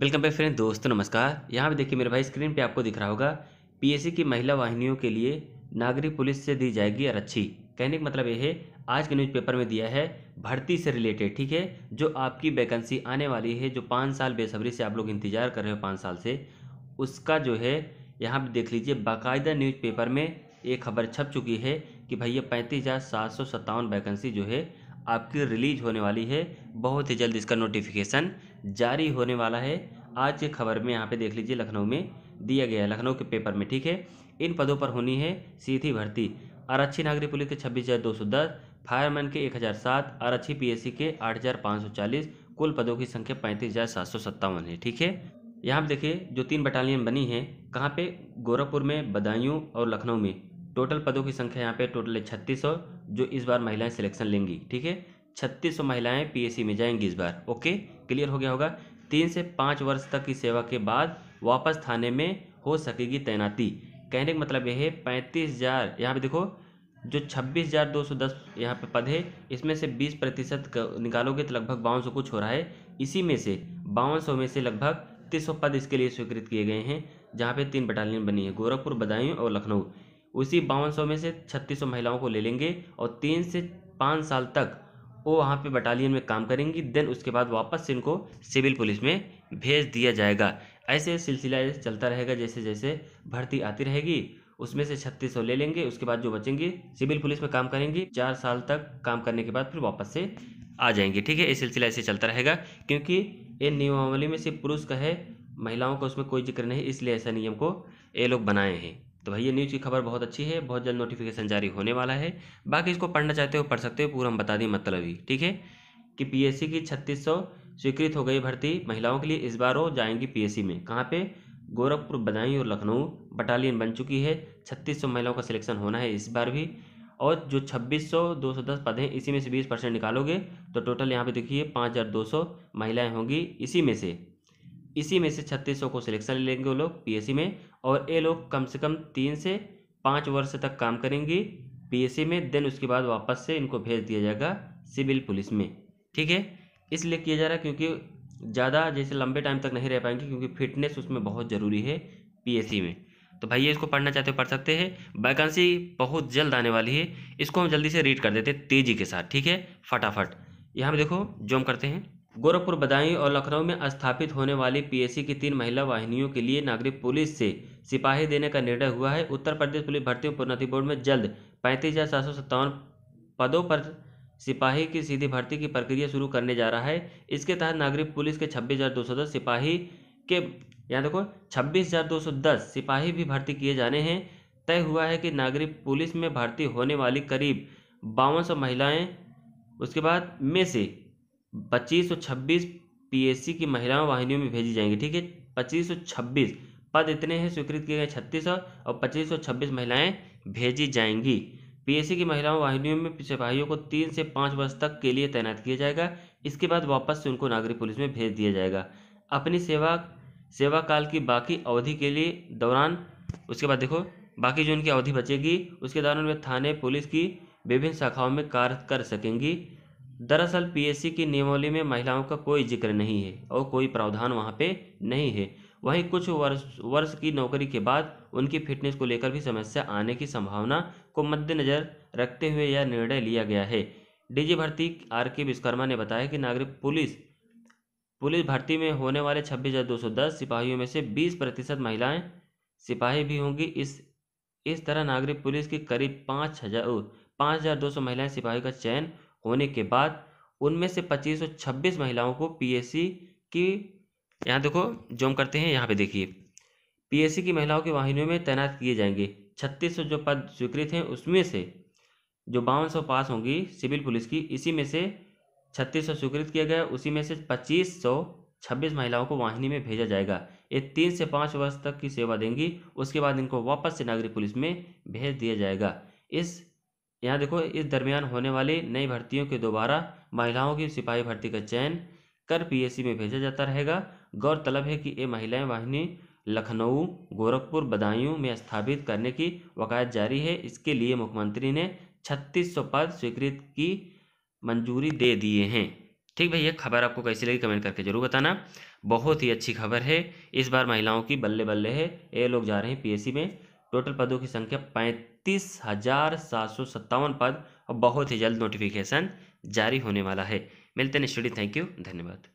welcome back friend दोस्तों नमस्कार यहाँ पे देखिए मेरे भाई स्क्रीन पे आपको दिख रहा होगा पीएससी की महिला वाहिनियों के लिए नागरिक पुलिस से दी जाएगी अरक्षी कहने का मतलब यह है आज के न्यूज़पेपर में दिया है भर्ती से रिलेटेड ठीक है जो आपकी वैकेंसी आने वाली है जो पाँच साल बेसब्री से आप लोग इंतजार कर रहे हो पाँच साल से उसका जो है यहाँ पर देख लीजिए बाकायदा पेपर में एक खबर छप चुकी है कि भैया पैंतीस हज़ार सात सौ सत्तावन वैकेंसी जो है आपकी रिलीज होने वाली है बहुत ही जल्द इसका नोटिफिकेशन जारी होने वाला है आज की खबर में यहाँ पे देख लीजिए लखनऊ में दिया गया है लखनऊ के पेपर में ठीक है इन पदों पर होनी है सीधी भर्ती आरक्षी नागरिक पुलिस के छब्बीस हज़ार दो सौ दस फायरमैन के एक हज़ार सात आरक्षी पीएससी के आठ हज़ार पाँच सौ चालीस कुल पदों की संख्या पैंतीस हज़ार सात सौ सत्तावन है ठीक है यहाँ पर देखिए जो तीन बटालियन बनी है कहाँ पर गोरखपुर में बदायूँ और लखनऊ में टोटल पदों की संख्या यहाँ पर टोटल है छत्तीस जो इस बार महिलाएँ सिलेक्शन लेंगी ठीक है छत्तीस सौ महिलाएँ पीएससी में जाएंगी इस बार ओके क्लियर हो गया होगा तीन से पाँच वर्ष तक की सेवा के बाद वापस थाने में हो सकेगी तैनाती कहने का मतलब यह है पैंतीस हज़ार यहाँ पर देखो जो छब्बीस हज़ार दो सौ दस यहाँ पर पद है इसमें से बीस प्रतिशत निकालोगे तो लगभग बावन सौ कुछ हो रहा है इसी में से बावन सौ में से लगभग तीस सौ पद इसके लिए स्वीकृत किए गए हैं जहाँ पर तीन बटालियन बनी है गोरखपुर बदायूं और लखनऊ उसी बावन सौ में से छत्तीस सौ महिलाओं को ले लेंगे और तीन से पाँच साल तक वो वहाँ पे बटालियन में काम करेंगी देन उसके बाद वापस से इनको सिविल पुलिस में भेज दिया जाएगा ऐसे सिलसिला चलता रहेगा जैसे जैसे भर्ती आती रहेगी उसमें से छत्तीस ले लेंगे उसके बाद जो बचेंगे सिविल पुलिस में काम करेंगी चार साल तक काम करने के बाद फिर वापस से आ जाएंगे ठीक है ये सिलसिला ऐसे चलता रहेगा क्योंकि ये नियमावली में सिर्फ पुरुष का है महिलाओं का उसमें कोई जिक्र नहीं इसलिए ऐसा नियम को ये लोग बनाए हैं तो भाई ये न्यूज़ की खबर बहुत अच्छी है बहुत जल्द नोटिफिकेशन जारी होने वाला है बाकी इसको पढ़ना चाहते हो पढ़ सकते हो पूरा हम बता दें मतलब ही ठीक है कि पीएससी की छत्तीस सौ स्वीकृत हो गई भर्ती महिलाओं के लिए इस बार वो जाएंगी पीएससी में कहाँ पे गोरखपुर बदायूं और लखनऊ बटालियन बन चुकी है छत्तीस महिलाओं का सिलेक्शन होना है इस बार भी और जो 2600 पद हैं इसी में से 20 परसेंट निकालोगे तो टोटल यहाँ पे देखिए 5200 महिलाएं होंगी इसी में से इसी में से छत्तीस सौ को सिलेक्शन ले लेंगे वो लोग पी में और ये लोग कम से कम तीन से पाँच वर्ष तक काम करेंगे पी में देन उसके बाद वापस से इनको भेज दिया जाएगा सिविल पुलिस में ठीक है इसलिए किया जा रहा है क्योंकि ज़्यादा जैसे लंबे टाइम तक नहीं रह पाएंगे क्योंकि फिटनेस उसमें बहुत ज़रूरी है पी में तो भाई ये इसको पढ़ना चाहते हो पढ़ सकते हैं वैकेंसी बहुत जल्द आने वाली है इसको हम जल्दी से रीड कर देते हैं तेज़ी के साथ ठीक है फटाफट यहाँ पर देखो जॉम करते हैं गोरखपुर बदायूं और लखनऊ में स्थापित होने वाली पीएसी की तीन महिला वाहिनियों के लिए नागरिक पुलिस से सिपाही देने का निर्णय हुआ है उत्तर प्रदेश पुलिस भर्ती उन्नति बोर्ड में जल्द पैंतीस हज़ार सात सौ सत्तावन पदों पर सिपाही की सीधी भर्ती की प्रक्रिया शुरू करने जा रहा है इसके तहत नागरिक पुलिस के छब्बीस हज़ार दो सौ दस सिपाही के यहाँ देखो छब्बीस हज़ार दो सौ दस सिपाही भी भर्ती किए जाने हैं तय हुआ है कि नागरिक पुलिस में भर्ती होने वाली करीब बावन सौ महिलाएँ उसके बाद में से पच्चीस सौ छब्बीस पीएससी की महिलाओं वाहिनियों में भेजी जाएंगी ठीक है पच्चीस सौ छब्बीस पद इतने हैं स्वीकृत किए गए छत्तीस और पच्चीस सौ छब्बीस महिलाएँ भेजी जाएंगी पीएससी की महिलाओं वाहिनियों में सिपाहियों को तीन से पाँच वर्ष तक के लिए तैनात किया जाएगा इसके बाद वापस से उनको नागरिक पुलिस में भेज दिया जाएगा अपनी सेवा सेवा काल की बाकी अवधि के लिए दौरान उसके बाद देखो बाकी जो उनकी अवधि बचेगी उसके दौरान वे थाने पुलिस की विभिन्न शाखाओं में कार्य कर सकेंगी दरअसल पीएससी की नियमावली में महिलाओं का कोई जिक्र नहीं है और कोई प्रावधान वहाँ पे नहीं है वहीं कुछ वर्ष वर्ष की नौकरी के बाद उनकी फिटनेस को लेकर भी समस्या आने की संभावना को मद्देनजर रखते हुए यह निर्णय लिया गया है डीजी भर्ती आर के विश्वकर्मा ने बताया कि नागरिक पुलिस पुलिस भर्ती में होने वाले छब्बीस हज़ार दो सौ दस सिपाहियों में से बीस प्रतिशत महिलाएँ सिपाही भी होंगी इस इस तरह नागरिक पुलिस की करीब पाँच हज़ार पाँच हज़ार दो सौ महिलाएँ सिपाही का चयन होने के बाद उनमें से 2526 महिलाओं को पीएससी की यहाँ देखो जॉम करते हैं यहाँ पे देखिए पीएससी की महिलाओं की वाहिनियों में तैनात किए जाएंगे छत्तीस जो पद स्वीकृत हैं उसमें से जो बावन सौ पास होंगी सिविल पुलिस की इसी में से सौ स्वीकृत किया गया उसी में से पच्चीस छब्बीस महिलाओं को वाहिनी में भेजा जाएगा ये तीन से पाँच वर्ष तक की सेवा देंगी उसके बाद इनको वापस से नागरिक पुलिस में भेज दिया जाएगा इस यहाँ देखो इस दरमियान होने वाली नई भर्तियों के दोबारा महिलाओं की सिपाही भर्ती का चयन कर पीएससी में भेजा जाता रहेगा गौरतलब है कि ये महिलाएं वाहिनी लखनऊ गोरखपुर बदायूं में स्थापित करने की वकायत जारी है इसके लिए मुख्यमंत्री ने छत्तीस सौ पद स्वीकृत की मंजूरी दे दिए हैं ठीक भैया खबर आपको कैसी लगी कमेंट करके जरूर बताना बहुत ही अच्छी खबर है इस बार महिलाओं की बल्ले बल्ले है ये लोग जा रहे हैं पी में टोटल पदों की संख्या पैंतीस हजार सात सौ सत्तावन पद और बहुत ही जल्द नोटिफिकेशन जारी होने वाला है मिलते हैं स्टडी थैंक यू धन्यवाद